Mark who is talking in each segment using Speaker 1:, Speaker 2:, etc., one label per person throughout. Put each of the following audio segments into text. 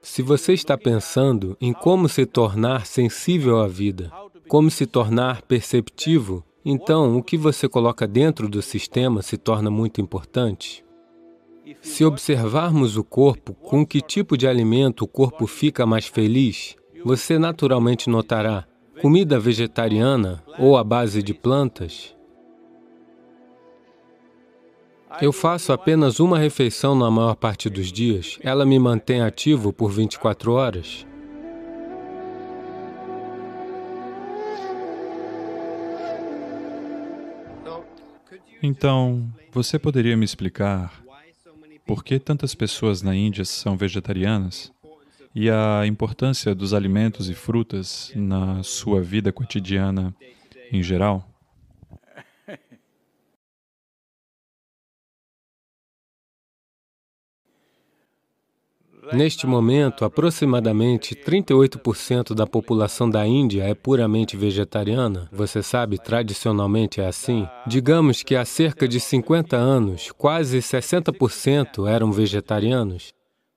Speaker 1: Se você está pensando em como se tornar sensível à vida, como se tornar perceptivo, então o que você coloca dentro do sistema se torna muito importante. Se observarmos o corpo, com que tipo de alimento o corpo fica mais feliz, você naturalmente notará comida vegetariana ou à base de plantas eu faço apenas uma refeição na maior parte dos dias. Ela me mantém ativo por 24 horas. Então, você poderia me explicar por que tantas pessoas na Índia são vegetarianas e a importância dos alimentos e frutas na sua vida cotidiana em geral? Neste momento, aproximadamente 38% da população da Índia é puramente vegetariana. Você sabe, tradicionalmente é assim. Digamos que há cerca de 50 anos, quase 60% eram vegetarianos.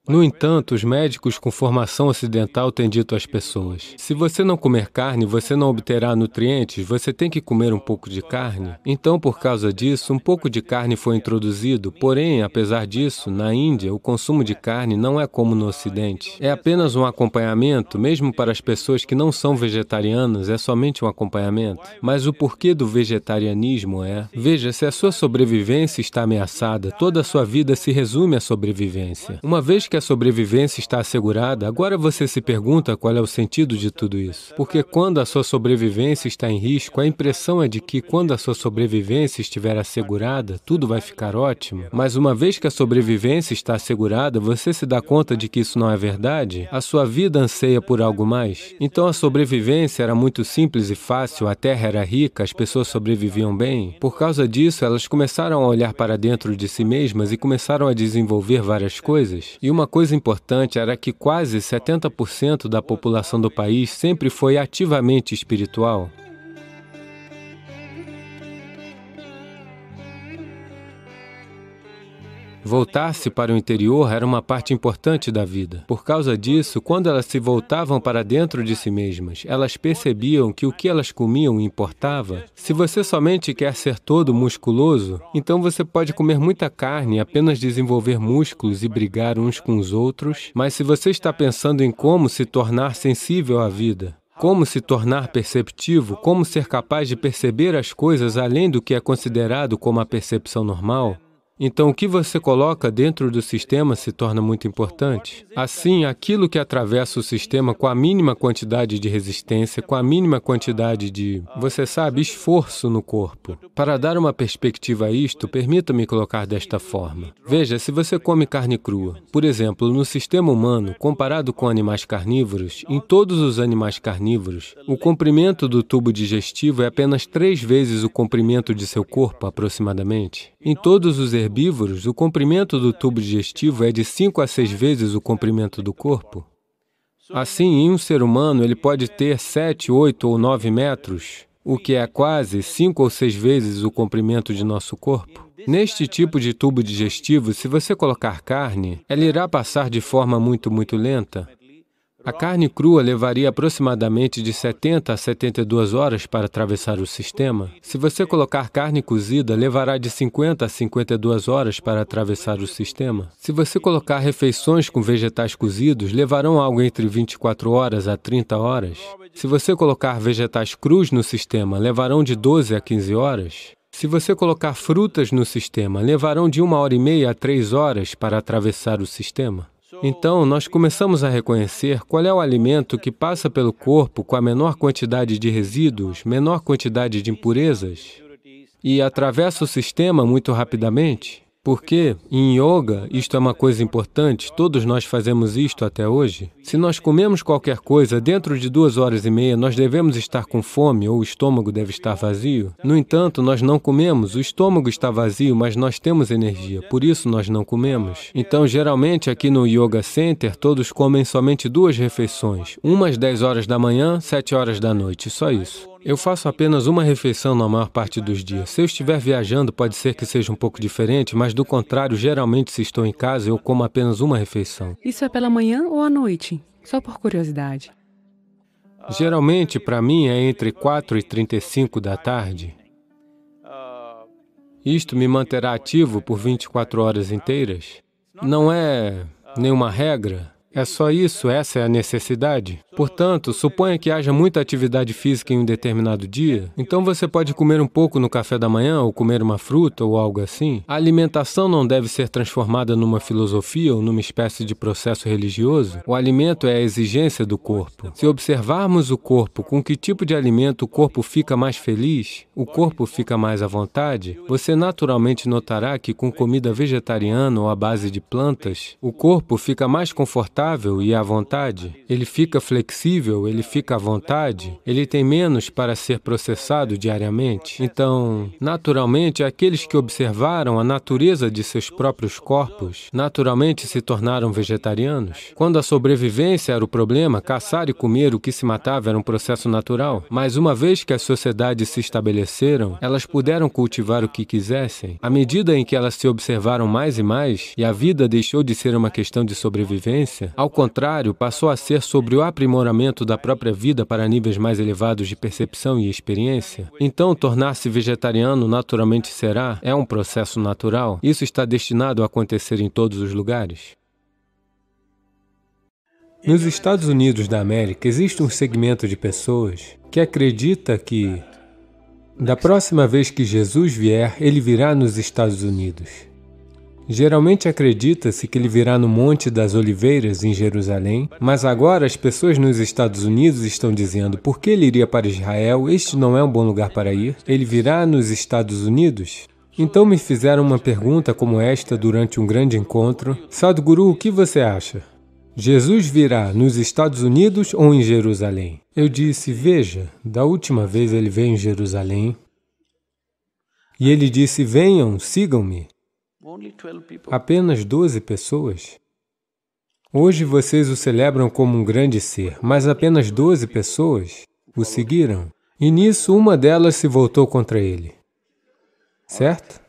Speaker 1: No entanto, os médicos com formação ocidental têm dito às pessoas: se você não comer carne, você não obterá nutrientes, você tem que comer um pouco de carne. Então, por causa disso, um pouco de carne foi introduzido, porém, apesar disso, na Índia, o consumo de carne não é como no Ocidente. É apenas um acompanhamento, mesmo para as pessoas que não são vegetarianas, é somente um acompanhamento. Mas o porquê do vegetarianismo é: veja, se a sua sobrevivência está ameaçada, toda a sua vida se resume à sobrevivência. Uma vez que a sobrevivência está assegurada, agora você se pergunta qual é o sentido de tudo isso. Porque quando a sua sobrevivência está em risco, a impressão é de que quando a sua sobrevivência estiver assegurada, tudo vai ficar ótimo. Mas uma vez que a sobrevivência está assegurada, você se dá conta de que isso não é verdade? A sua vida anseia por algo mais? Então a sobrevivência era muito simples e fácil, a terra era rica, as pessoas sobreviviam bem. Por causa disso, elas começaram a olhar para dentro de si mesmas e começaram a desenvolver várias coisas. E uma uma coisa importante era que quase 70% da população do país sempre foi ativamente espiritual. Voltar-se para o interior era uma parte importante da vida. Por causa disso, quando elas se voltavam para dentro de si mesmas, elas percebiam que o que elas comiam importava. Se você somente quer ser todo musculoso, então você pode comer muita carne e apenas desenvolver músculos e brigar uns com os outros, mas se você está pensando em como se tornar sensível à vida, como se tornar perceptivo, como ser capaz de perceber as coisas além do que é considerado como a percepção normal, então, o que você coloca dentro do sistema se torna muito importante. Assim, aquilo que atravessa o sistema com a mínima quantidade de resistência, com a mínima quantidade de, você sabe, esforço no corpo. Para dar uma perspectiva a isto, permita-me colocar desta forma. Veja, se você come carne crua, por exemplo, no sistema humano, comparado com animais carnívoros, em todos os animais carnívoros, o comprimento do tubo digestivo é apenas três vezes o comprimento de seu corpo, aproximadamente. Em todos os herbívoros, o comprimento do tubo digestivo é de 5 a 6 vezes o comprimento do corpo. Assim, em um ser humano, ele pode ter 7, 8 ou 9 metros, o que é quase 5 ou 6 vezes o comprimento de nosso corpo. Neste tipo de tubo digestivo, se você colocar carne, ela irá passar de forma muito, muito lenta. A carne crua levaria aproximadamente de 70 a 72 horas para atravessar o sistema. Se você colocar carne cozida, levará de 50 a 52 horas para atravessar o sistema. Se você colocar refeições com vegetais cozidos, levarão algo entre 24 horas a 30 horas. Se você colocar vegetais crus no sistema, levarão de 12 a 15 horas. Se você colocar frutas no sistema, levarão de uma hora e meia a três horas para atravessar o sistema. Então, nós começamos a reconhecer qual é o alimento que passa pelo corpo com a menor quantidade de resíduos, menor quantidade de impurezas, e atravessa o sistema muito rapidamente. Porque, em yoga, isto é uma coisa importante, todos nós fazemos isto até hoje. Se nós comemos qualquer coisa, dentro de duas horas e meia, nós devemos estar com fome ou o estômago deve estar vazio. No entanto, nós não comemos, o estômago está vazio, mas nós temos energia, por isso nós não comemos. Então, geralmente, aqui no Yoga Center, todos comem somente duas refeições, uma às 10 horas da manhã, 7 horas da noite, só isso. Eu faço apenas uma refeição na maior parte dos dias. Se eu estiver viajando, pode ser que seja um pouco diferente, mas do contrário, geralmente se estou em casa, eu como apenas uma refeição. Isso é pela manhã ou à noite? Só por curiosidade. Geralmente, para mim, é entre 4 e 35 da tarde. Isto me manterá ativo por 24 horas inteiras. Não é nenhuma regra, é só isso, essa é a necessidade. Portanto, suponha que haja muita atividade física em um determinado dia, então você pode comer um pouco no café da manhã ou comer uma fruta ou algo assim. A alimentação não deve ser transformada numa filosofia ou numa espécie de processo religioso. O alimento é a exigência do corpo. Se observarmos o corpo com que tipo de alimento o corpo fica mais feliz, o corpo fica mais à vontade, você naturalmente notará que com comida vegetariana ou à base de plantas, o corpo fica mais confortável e à vontade. Ele fica flexível flexível, ele fica à vontade, ele tem menos para ser processado diariamente. Então, naturalmente, aqueles que observaram a natureza de seus próprios corpos, naturalmente se tornaram vegetarianos. Quando a sobrevivência era o problema, caçar e comer o que se matava era um processo natural. Mas uma vez que as sociedades se estabeleceram, elas puderam cultivar o que quisessem. À medida em que elas se observaram mais e mais, e a vida deixou de ser uma questão de sobrevivência, ao contrário, passou a ser sobre o aprimoramento aprimoramento da própria vida para níveis mais elevados de percepção e experiência, então tornar-se vegetariano naturalmente será, é um processo natural. Isso está destinado a acontecer em todos os lugares. Nos Estados Unidos da América existe um segmento de pessoas que acredita que da próxima vez que Jesus vier, ele virá nos Estados Unidos. Geralmente acredita-se que ele virá no Monte das Oliveiras, em Jerusalém, mas agora as pessoas nos Estados Unidos estão dizendo por que ele iria para Israel, este não é um bom lugar para ir, ele virá nos Estados Unidos? Então me fizeram uma pergunta como esta durante um grande encontro. Sadhguru, o que você acha? Jesus virá nos Estados Unidos ou em Jerusalém? Eu disse, veja, da última vez ele veio em Jerusalém. E ele disse, venham, sigam-me. Apenas 12 pessoas? Hoje vocês o celebram como um grande ser, mas apenas 12 pessoas o seguiram. E nisso, uma delas se voltou contra ele. Certo?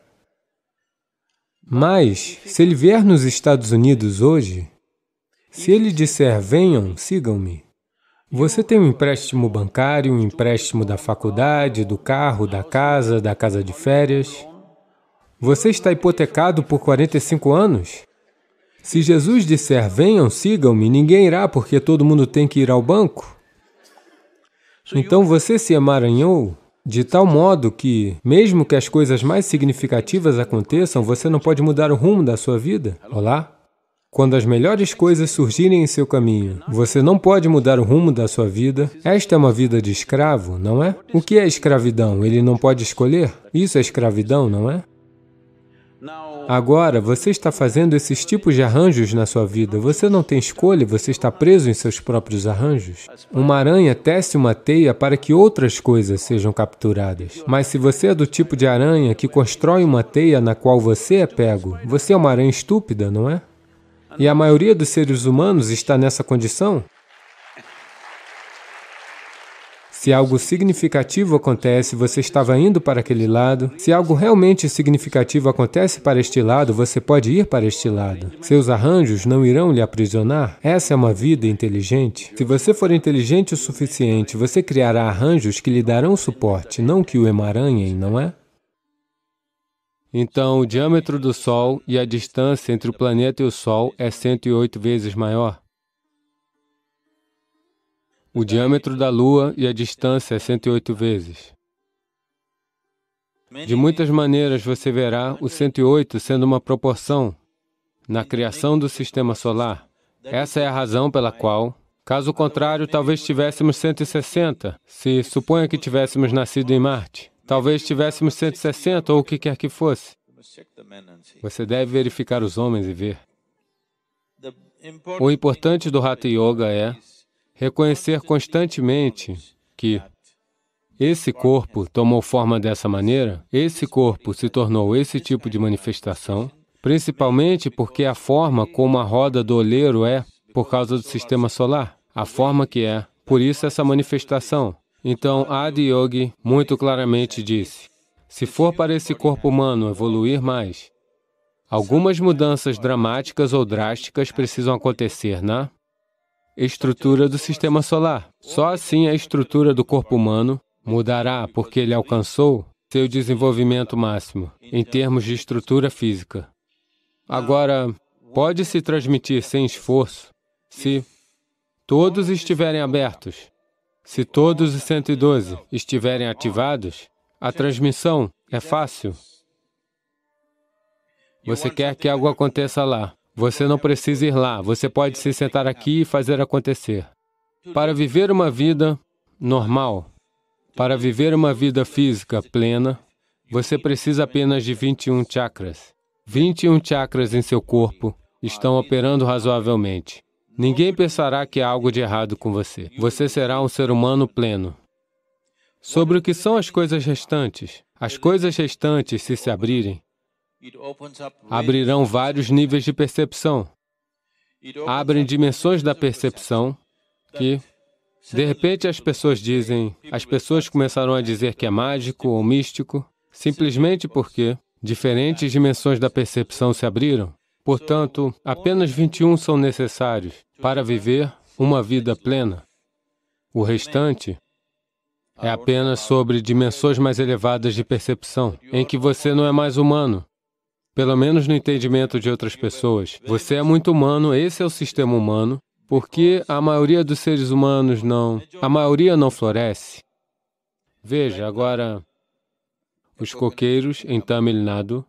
Speaker 1: Mas, se ele vier nos Estados Unidos hoje, se ele disser, venham, sigam-me, você tem um empréstimo bancário, um empréstimo da faculdade, do carro, da casa, da casa de férias, você está hipotecado por 45 anos? Se Jesus disser, venham, sigam-me, ninguém irá porque todo mundo tem que ir ao banco. Então você se emaranhou de tal modo que, mesmo que as coisas mais significativas aconteçam, você não pode mudar o rumo da sua vida. Olá? Quando as melhores coisas surgirem em seu caminho, você não pode mudar o rumo da sua vida. Esta é uma vida de escravo, não é? O que é escravidão? Ele não pode escolher? Isso é escravidão, não é? Agora, você está fazendo esses tipos de arranjos na sua vida. Você não tem escolha, você está preso em seus próprios arranjos. Uma aranha tece uma teia para que outras coisas sejam capturadas. Mas se você é do tipo de aranha que constrói uma teia na qual você é pego, você é uma aranha estúpida, não é? E a maioria dos seres humanos está nessa condição? Se algo significativo acontece, você estava indo para aquele lado. Se algo realmente significativo acontece para este lado, você pode ir para este lado. Seus arranjos não irão lhe aprisionar. Essa é uma vida inteligente. Se você for inteligente o suficiente, você criará arranjos que lhe darão suporte, não que o emaranhem, não é? Então, o diâmetro do Sol e a distância entre o planeta e o Sol é 108 vezes maior. O diâmetro da Lua e a distância é 108 vezes. De muitas maneiras você verá o 108 sendo uma proporção na criação do sistema solar. Essa é a razão pela qual, caso contrário, talvez tivéssemos 160, se suponha que tivéssemos nascido em Marte. Talvez tivéssemos 160 ou o que quer que fosse. Você deve verificar os homens e ver. O importante do Hatha Yoga é reconhecer constantemente que esse corpo tomou forma dessa maneira, esse corpo se tornou esse tipo de manifestação, principalmente porque a forma como a roda do oleiro é por causa do sistema solar, a forma que é, por isso essa manifestação. Então, Adi Yogi muito claramente disse, se for para esse corpo humano evoluir mais, algumas mudanças dramáticas ou drásticas precisam acontecer na estrutura do sistema solar. Só assim a estrutura do corpo humano mudará, porque ele alcançou seu desenvolvimento máximo em termos de estrutura física. Agora, pode se transmitir sem esforço se todos estiverem abertos, se todos os 112 estiverem ativados, a transmissão é fácil. Você quer que algo aconteça lá. Você não precisa ir lá, você pode se sentar aqui e fazer acontecer. Para viver uma vida normal, para viver uma vida física plena, você precisa apenas de 21 chakras. 21 chakras em seu corpo estão operando razoavelmente. Ninguém pensará que há algo de errado com você. Você será um ser humano pleno. Sobre o que são as coisas restantes? As coisas restantes, se se abrirem, abrirão vários níveis de percepção. Abrem dimensões da percepção que, de repente, as pessoas dizem, as pessoas começaram a dizer que é mágico ou místico, simplesmente porque diferentes dimensões da percepção se abriram. Portanto, apenas 21 são necessários para viver uma vida plena. O restante é apenas sobre dimensões mais elevadas de percepção, em que você não é mais humano, pelo menos no entendimento de outras pessoas. Você é muito humano, esse é o sistema humano. porque a maioria dos seres humanos não... A maioria não floresce? Veja, agora, os coqueiros em Tamil Nadu,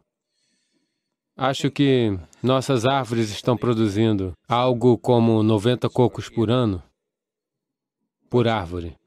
Speaker 1: acho que nossas árvores estão produzindo algo como 90 cocos por ano, por árvore.